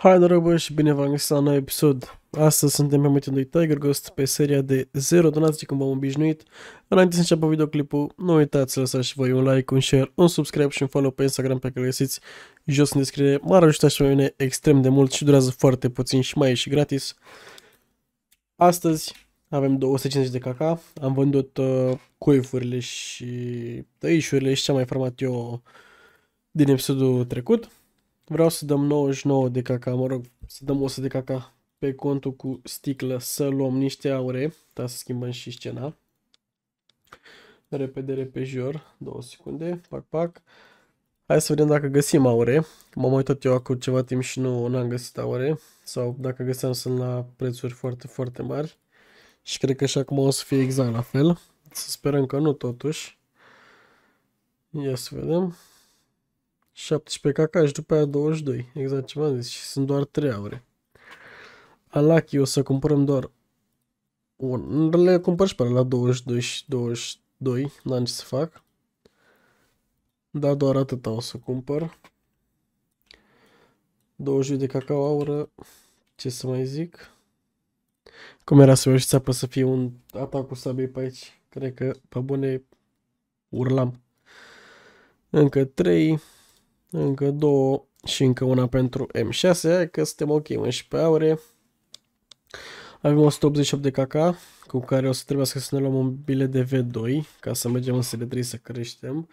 Hai, dragă și bine v-am găsit la un nou episod. Astăzi suntem pe Mutant Tiger Ghost pe seria de 0. Donați cum v-am obișnuit. Înainte să înceapă videoclipul, nu uitați să lăsați și voi un like, un share, un subscribe și un follow pe Instagram pe care îl găsiți jos în descriere. M-ar ajuta și mine extrem de mult și durează foarte puțin și mai e și gratis. Astăzi avem 250 de caca, Am vândut uh, coifurile și tăișurile și ce am mai format eu din episodul trecut. Vreau să dăm 99 de caca, mă rog, să dăm 100 de caca pe contul cu sticlă, să luăm niște aure, da, să schimbăm și scena. Repede, repejor, Două secunde, pac, pac. Hai să vedem dacă găsim aure. M-am uitat eu acum ceva timp și nu n-am găsit aure. Sau dacă găseam sunt la prețuri foarte, foarte mari. Și cred că și acum o să fie exact la fel. Să sperăm că nu totuși. Ia să vedem. 17 KK și după aia 22. Exact ce v-am zis. Și sunt doar 3 aure. Alachi o să cumpărăm doar un. Le cumpăr și pe la 22 și 22. N-am ce să fac. Da, doar atâta o să cumpăr. 20 de cacao aură. Ce să mai zic? Cum era să vă știți apă să fie un atac cu sabie pe aici? Cred că, pe bune, urlam. Încă 3. Încă două și încă una pentru M6, că suntem ok, pe aure. Avem 188 de KK, cu care o să trebuiască să ne luăm un bilet de V2, ca să mergem în SL3 să creștem.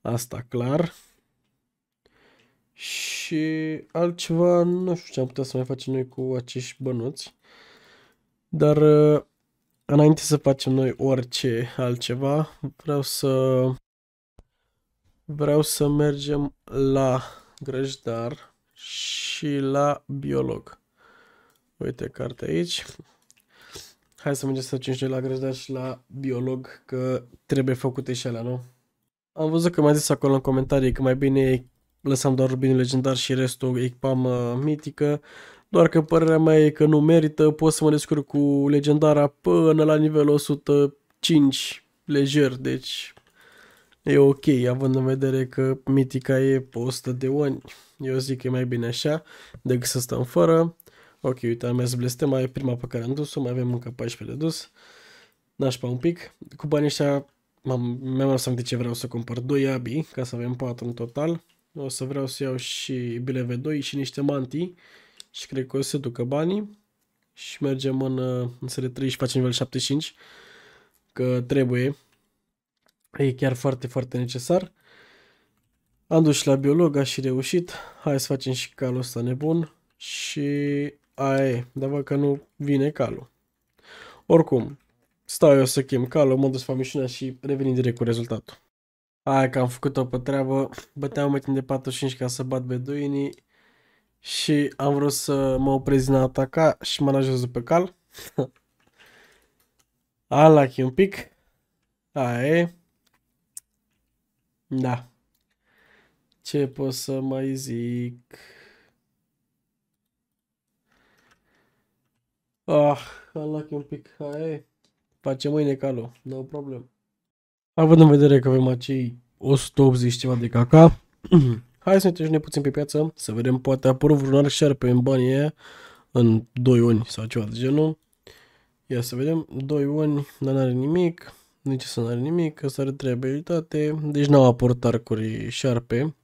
Asta clar. Și altceva, nu știu ce am putea să mai facem noi cu acești bănuți. Dar uh, înainte să facem noi orice altceva, vreau să Vreau să mergem la grăjdar și la biolog. Uite carte aici. Hai să mergem să cinci la grăjdar și la biolog, că trebuie făcute și alea, nu? Am văzut că mi-a zis acolo în comentarii că mai bine lăsam doar rubinul legendar și restul echipam mitică, doar că părerea mea e că nu merită, pot să mă descurc cu legendara până la nivelul 105 lejer, deci e ok, având în vedere că mitica e 100 de ani. Eu zic că e mai bine așa decât să stăm fără. Ok, uite, am mers blestem, mai e prima pe care am dus-o, mai avem încă 14 de dus. Nașpa un pic. Cu banii ăștia mi-am adus aminte ce vreau să cumpăr. 2 abi, ca să avem 4 în total. O să vreau să iau și bile 2 și niște mantii. Și cred că o să ducă banii. Și mergem în, în SR3 și facem nivel 75. Că trebuie, E chiar foarte, foarte necesar. Am dus la biolog, a și reușit. Hai să facem și calul ăsta nebun. Și ai. dar văd că nu vine calul. Oricum, stau eu să chem calul, mă duc să fac mișunea și revenim direct cu rezultatul. Aia că am făcut-o pe treabă, băteam mai timp de 45 ca să bat beduinii și am vrut să mă oprez din a ataca și mă pe cal. Alachi un pic. Aia e. Da. Ce pot să mai zic? Ah, alac un pic, hai. facem mâine calo, no problem. Având în vedere că avem acei 180 ceva de caca, hai să ne trecem puțin pe piață, să vedem, poate apăr vreun vreun șarpe în banii aia, în 2 ani sau ceva de genul. Ia să vedem, 2 ani, dar n-are nimic, nici să nu are nimic, ăsta are 3 abilitate, deci n-au aport arcuri șarpe.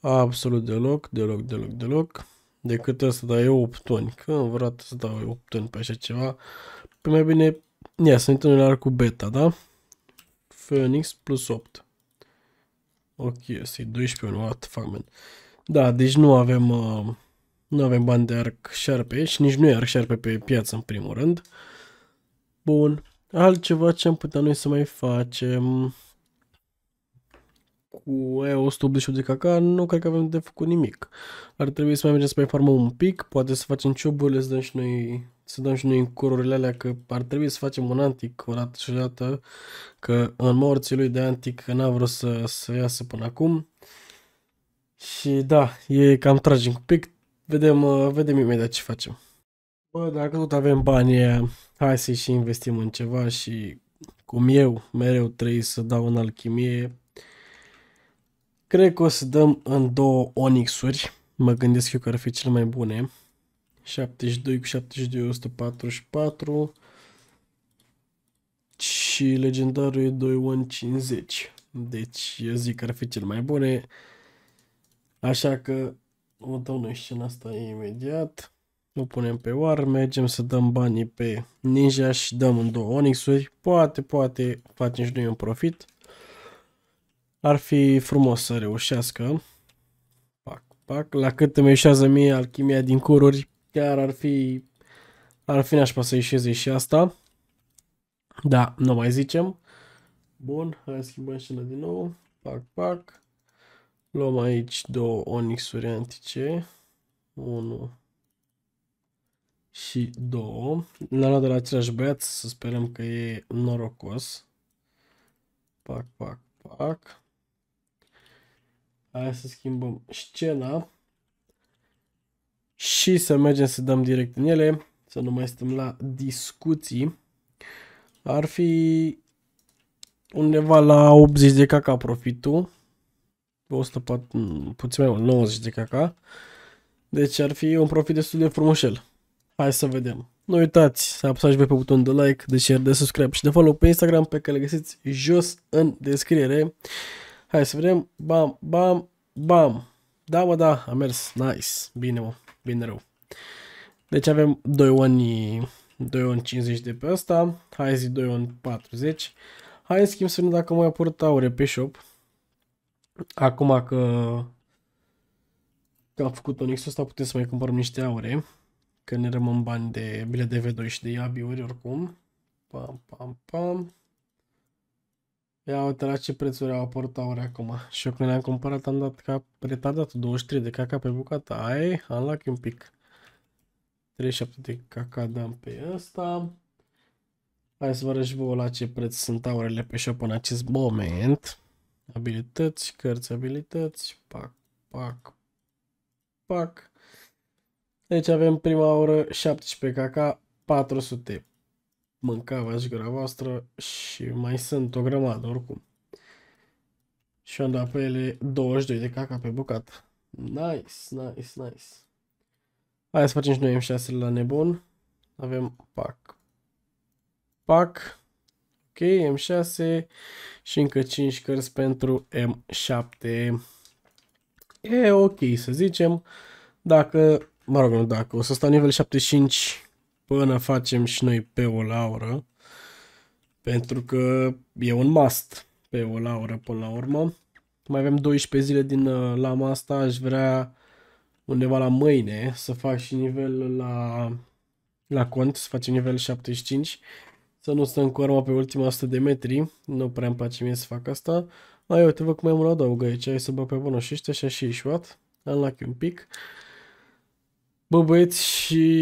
Absolut deloc, deloc, deloc, deloc. Decât ăsta, dar e 8 toni. Că am vrut să dau 8 toni pe așa ceva. Pe mai bine, ia să ne la arcul beta, da? Phoenix plus 8. Ok, este 12, un what fuck, man. Da, deci nu avem, uh, nu avem bani de arc șarpe și nici nu e arc șarpe pe piață, în primul rând. Bun altceva ce am putea noi să mai facem cu E188 de caca, nu cred că avem de făcut nimic. Ar trebui să mai mergem să mai farmăm un pic, poate să facem cioburile, să dăm și noi, să dăm și noi în cururile alea, că ar trebui să facem un antic o dată și o dată, că în morții lui de antic n-a vrut să, să iasă până acum. Și da, e cam tragic un pic, vedem, vedem imediat ce facem. Bă, dacă tot avem banii hai să și investim în ceva și cum eu mereu trebuie să dau în alchimie, cred că o să dăm în două onixuri. Mă gândesc eu că ar fi cele mai bune. 72 cu 72, 144 și legendarul e 2150. Deci eu zic că ar fi cel mai bune. Așa că o dau noi scena asta imediat. Nu punem pe War, mergem să dăm banii pe Ninja și dăm în două onixuri. uri Poate, poate facem și noi un profit. Ar fi frumos să reușească. Pac, pac. La cât îmi ieșează mie alchimia din cururi, chiar ar fi... Ar fi nașpa să ieșeze și asta. Da, nu mai zicem. Bun, hai să schimbăm scena din nou. Pac, pac. Luăm aici două onixuri uri antice. Unul și 2. Le-am luat de la același băiat, să sperăm că e norocos. Pac, pac, pac. Hai să schimbăm scena. Și să mergem să dăm direct în ele, să nu mai stăm la discuții. Ar fi undeva la 80 de caca profitul. 104, puțin mai mult, 90 de caca. Deci ar fi un profit destul de frumosel. Hai să vedem. Nu uitați să apăsați pe butonul de like, de share, de subscribe și de follow pe Instagram pe care le găsiți jos în descriere. Hai să vedem. Bam, bam, bam. Da, mă, da, a mers. Nice. Bine, mă. Bine rău. Deci avem 2 oni, 2 oni 50 de pe ăsta. Hai zi 2 oni 40. Hai în schimb să vedem dacă mai apar aure pe shop. Acum că, că am făcut onix ăsta, putem să mai cumpărăm niște aure. Că ne rămân bani de bile de V2 și de iabiuri oricum. Pam, pam, pam. Ia uite la ce prețuri au apărut aure acum. Și eu când le-am cumpărat am dat ca retardat 23 de caca pe bucata. Ai, am luat un pic. 37 de caca dam pe ăsta. Hai să vă arăt și vouă la ce preț sunt aurele pe shop în acest moment. Abilități, cărți, abilități, pac, pac, pac. Deci avem prima oră 17 kk, 400 mâncava și gura voastră și mai sunt o grămadă oricum. Și am dat pe ele 22 de caca pe bucată. Nice, nice, nice. Hai să facem și noi M6 la nebun. Avem pac. Pac. Ok, M6 și încă 5 cărți pentru M7. E ok să zicem. Dacă Mă rog, nu dacă. O să stau nivel 75 până facem și noi pe o laură. Pentru că e un must pe o laură până la urmă. Mai avem 12 zile din uh, lama asta. Aș vrea undeva la mâine să fac și nivel la, la cont, să facem nivel 75. Să nu stăm cu arma pe ultima 100 de metri. Nu prea îmi place mie să fac asta. Ai, uite, văd cum mai mult adaugă aici. Ai să bag pe bună și ăștia și așa ieșuat. Am un pic. Bă, băieți, și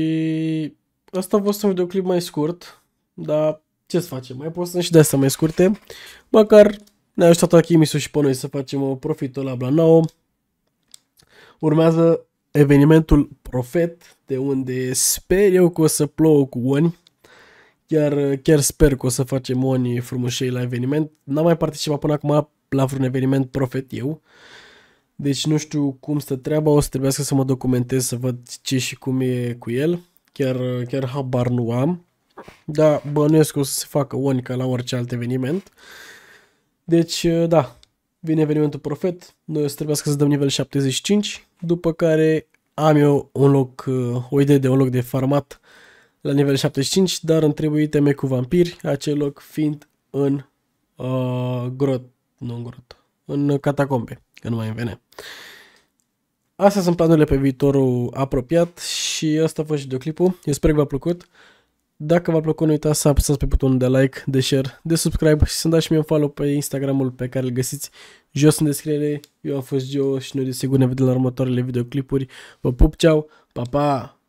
asta a fost un videoclip mai scurt, dar ce să facem? Mai să și de asta mai scurte. Măcar ne-a ajutat Achimisu și pe noi să facem o profitul la Blanao. Urmează evenimentul Profet, de unde sper eu că o să plouă cu oni. Chiar, chiar sper că o să facem oni frumușei la eveniment. N-am mai participat până acum la vreun eveniment Profet eu. Deci nu știu cum stă treaba, o să trebuiască să mă documentez, să văd ce și cum e cu el. Chiar, chiar habar nu am. Dar bănuiesc că o să se facă one ca la orice alt eveniment. Deci, da, vine evenimentul Profet, noi o să trebuiască să dăm nivel 75, după care am eu un loc, o idee de un loc de farmat la nivel 75, dar îmi trebuie teme cu vampiri, acel loc fiind în uh, grot, nu în grot, în catacombe, că nu mai în venea. Astea sunt planurile pe viitorul apropiat și asta a fost videoclipul. Eu sper că v-a plăcut. Dacă v-a plăcut, nu uitați să apăsați pe butonul de like, de share, de subscribe și să-mi dați și mie un follow pe Instagramul pe care îl găsiți jos în descriere. Eu am fost Joe și noi de sigur ne vedem la următoarele videoclipuri. Vă pup, ceau, pa, pa!